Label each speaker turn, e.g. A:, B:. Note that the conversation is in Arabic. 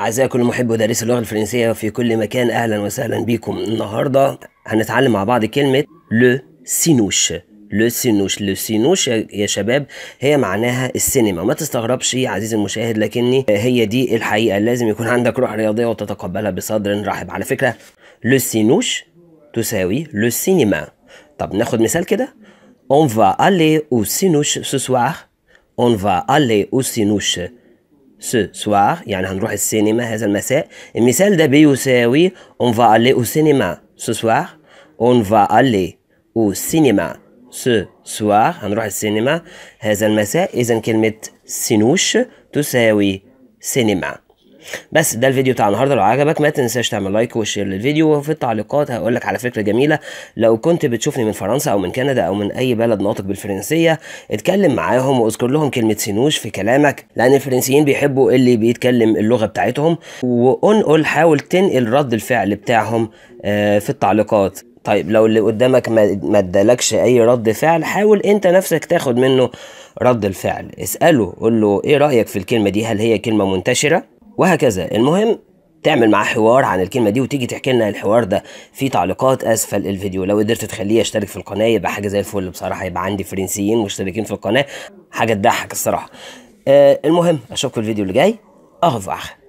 A: أعزائي كل محب ودارس اللغة الفرنسية في كل مكان أهلا وسهلا بكم النهاردة هنتعلم مع بعض كلمة لو سينوش لو سينوش لو سينوش يا شباب هي معناها السينما ما تستغربش عزيزي المشاهد لكني هي دي الحقيقة لازم يكون عندك روح رياضية وتتقبلها بصدر رحب على فكرة لو سينوش تساوي لو سينما طب ناخد مثال كده On va aller au سينوش ce soir On va aller au سينوش ce soir يعني هنروح السينما هذا المساء المثال on va aller au cinéma ce soir on va aller au cinéma ce soir هنروح السينما هذا المساء إذا Cinéma. بس ده الفيديو بتاع النهارده لو عجبك ما تنساش تعمل لايك وشير للفيديو وفي التعليقات هقول لك على فكره جميله لو كنت بتشوفني من فرنسا او من كندا او من اي بلد ناطق بالفرنسيه اتكلم معاهم واذكر لهم كلمه سينوش في كلامك لان الفرنسيين بيحبوا اللي بيتكلم اللغه بتاعتهم وانقل حاول تنقل رد الفعل بتاعهم آه، في التعليقات طيب لو اللي قدامك ما ادالكش اي رد فعل حاول انت نفسك تاخد منه رد الفعل اساله قول له ايه رايك في الكلمه دي هل هي كلمه منتشره وهكذا المهم تعمل معاه حوار عن الكلمة دي وتيجي تحكي لنا الحوار ده في تعليقات أسفل الفيديو لو قدرت تخليه يشترك في القناة يبقى حاجة زي الفل بصراحة يبقى عندي فرنسيين مشتركين في القناة حاجة تضحك الصراحة آه المهم أشوفكم الفيديو اللي جاي أهو أغفر